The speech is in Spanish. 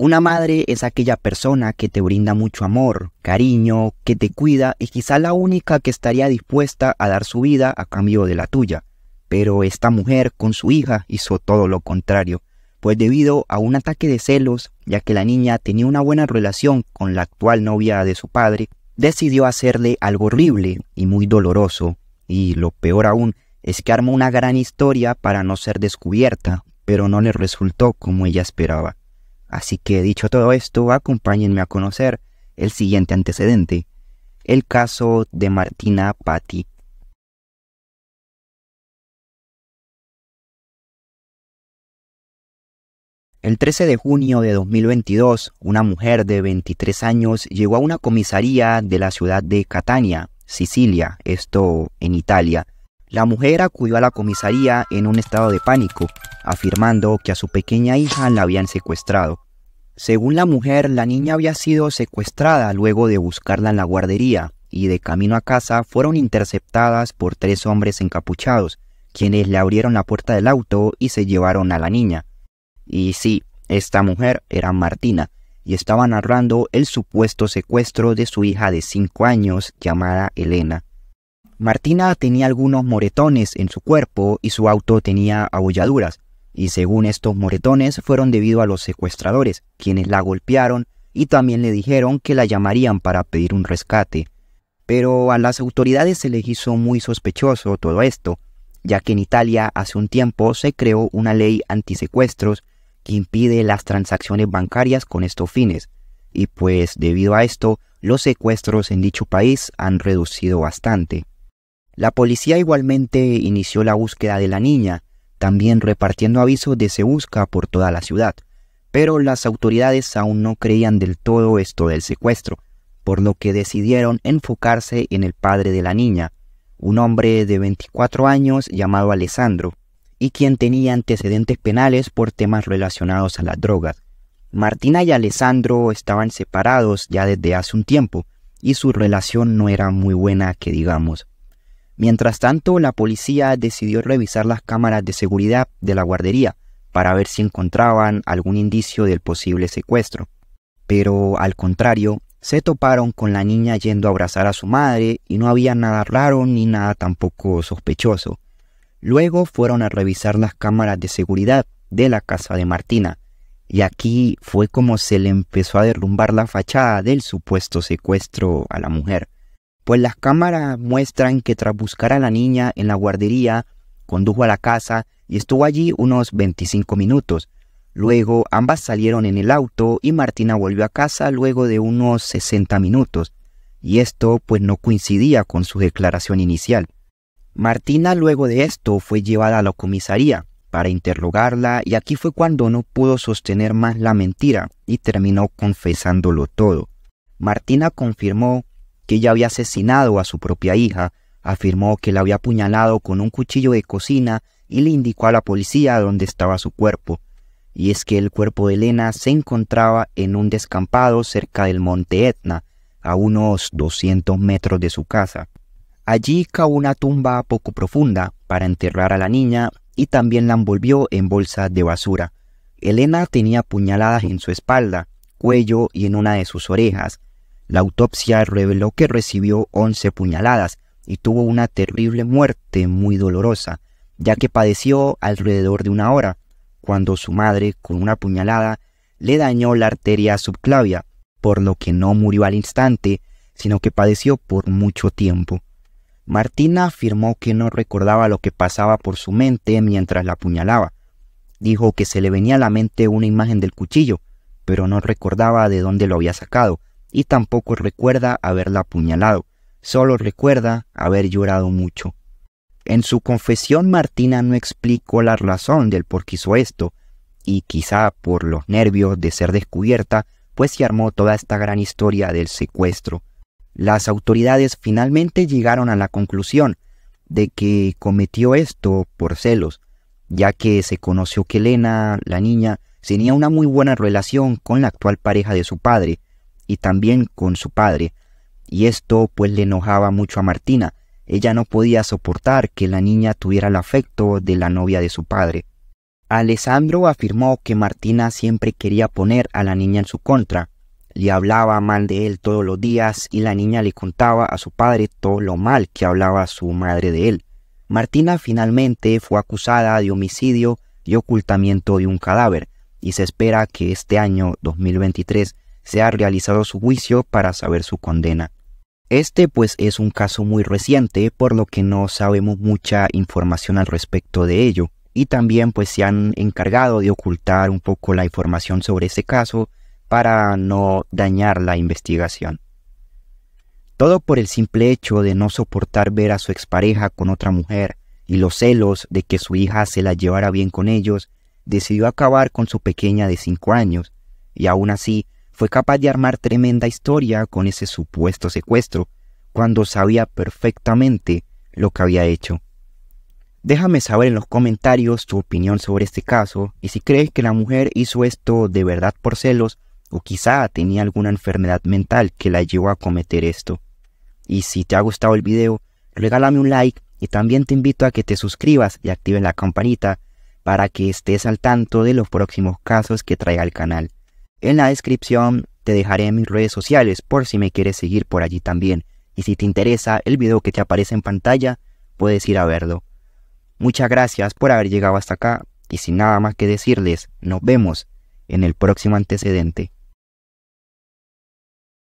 Una madre es aquella persona que te brinda mucho amor, cariño, que te cuida y quizá la única que estaría dispuesta a dar su vida a cambio de la tuya. Pero esta mujer con su hija hizo todo lo contrario, pues debido a un ataque de celos, ya que la niña tenía una buena relación con la actual novia de su padre, decidió hacerle algo horrible y muy doloroso, y lo peor aún es que armó una gran historia para no ser descubierta, pero no le resultó como ella esperaba. Así que dicho todo esto, acompáñenme a conocer el siguiente antecedente, el caso de Martina Patti. El 13 de junio de 2022, una mujer de 23 años llegó a una comisaría de la ciudad de Catania, Sicilia, esto en Italia. La mujer acudió a la comisaría en un estado de pánico, afirmando que a su pequeña hija la habían secuestrado. Según la mujer, la niña había sido secuestrada luego de buscarla en la guardería y de camino a casa fueron interceptadas por tres hombres encapuchados, quienes le abrieron la puerta del auto y se llevaron a la niña. Y sí, esta mujer era Martina, y estaba narrando el supuesto secuestro de su hija de cinco años llamada Elena. Martina tenía algunos moretones en su cuerpo y su auto tenía abolladuras, y según estos moretones fueron debido a los secuestradores, quienes la golpearon y también le dijeron que la llamarían para pedir un rescate. Pero a las autoridades se les hizo muy sospechoso todo esto, ya que en Italia hace un tiempo se creó una ley antisecuestros que impide las transacciones bancarias con estos fines, y pues debido a esto los secuestros en dicho país han reducido bastante. La policía igualmente inició la búsqueda de la niña, también repartiendo avisos de se busca por toda la ciudad. Pero las autoridades aún no creían del todo esto del secuestro, por lo que decidieron enfocarse en el padre de la niña, un hombre de 24 años llamado Alessandro, y quien tenía antecedentes penales por temas relacionados a las drogas. Martina y Alessandro estaban separados ya desde hace un tiempo, y su relación no era muy buena, que digamos. Mientras tanto, la policía decidió revisar las cámaras de seguridad de la guardería para ver si encontraban algún indicio del posible secuestro. Pero, al contrario, se toparon con la niña yendo a abrazar a su madre y no había nada raro ni nada tampoco sospechoso. Luego fueron a revisar las cámaras de seguridad de la casa de Martina, y aquí fue como se le empezó a derrumbar la fachada del supuesto secuestro a la mujer pues las cámaras muestran que tras buscar a la niña en la guardería, condujo a la casa y estuvo allí unos 25 minutos. Luego ambas salieron en el auto y Martina volvió a casa luego de unos 60 minutos, y esto pues no coincidía con su declaración inicial. Martina luego de esto fue llevada a la comisaría para interrogarla y aquí fue cuando no pudo sostener más la mentira y terminó confesándolo todo. Martina confirmó que ella había asesinado a su propia hija, afirmó que la había apuñalado con un cuchillo de cocina y le indicó a la policía dónde estaba su cuerpo, y es que el cuerpo de Elena se encontraba en un descampado cerca del monte Etna, a unos 200 metros de su casa. Allí cavó una tumba poco profunda para enterrar a la niña y también la envolvió en bolsa de basura. Elena tenía puñaladas en su espalda, cuello y en una de sus orejas, la autopsia reveló que recibió 11 puñaladas y tuvo una terrible muerte muy dolorosa, ya que padeció alrededor de una hora, cuando su madre, con una puñalada, le dañó la arteria subclavia, por lo que no murió al instante, sino que padeció por mucho tiempo. Martina afirmó que no recordaba lo que pasaba por su mente mientras la apuñalaba. Dijo que se le venía a la mente una imagen del cuchillo, pero no recordaba de dónde lo había sacado, y tampoco recuerda haberla apuñalado, solo recuerda haber llorado mucho. En su confesión Martina no explicó la razón del por qué hizo esto, y quizá por los nervios de ser descubierta, pues se armó toda esta gran historia del secuestro. Las autoridades finalmente llegaron a la conclusión de que cometió esto por celos, ya que se conoció que Elena, la niña, tenía una muy buena relación con la actual pareja de su padre, y también con su padre, y esto pues le enojaba mucho a Martina. Ella no podía soportar que la niña tuviera el afecto de la novia de su padre. Alessandro afirmó que Martina siempre quería poner a la niña en su contra. Le hablaba mal de él todos los días y la niña le contaba a su padre todo lo mal que hablaba su madre de él. Martina finalmente fue acusada de homicidio y ocultamiento de un cadáver, y se espera que este año 2023 ...se ha realizado su juicio para saber su condena. Este pues es un caso muy reciente, por lo que no sabemos mucha información al respecto de ello, y también pues se han encargado de ocultar un poco la información sobre ese caso para no dañar la investigación. Todo por el simple hecho de no soportar ver a su expareja con otra mujer y los celos de que su hija se la llevara bien con ellos, decidió acabar con su pequeña de cinco años, y aún así fue capaz de armar tremenda historia con ese supuesto secuestro, cuando sabía perfectamente lo que había hecho. Déjame saber en los comentarios tu opinión sobre este caso y si crees que la mujer hizo esto de verdad por celos o quizá tenía alguna enfermedad mental que la llevó a cometer esto. Y si te ha gustado el video, regálame un like y también te invito a que te suscribas y actives la campanita para que estés al tanto de los próximos casos que traiga el canal. En la descripción te dejaré mis redes sociales por si me quieres seguir por allí también. Y si te interesa el video que te aparece en pantalla, puedes ir a verlo. Muchas gracias por haber llegado hasta acá y sin nada más que decirles, nos vemos en el próximo antecedente.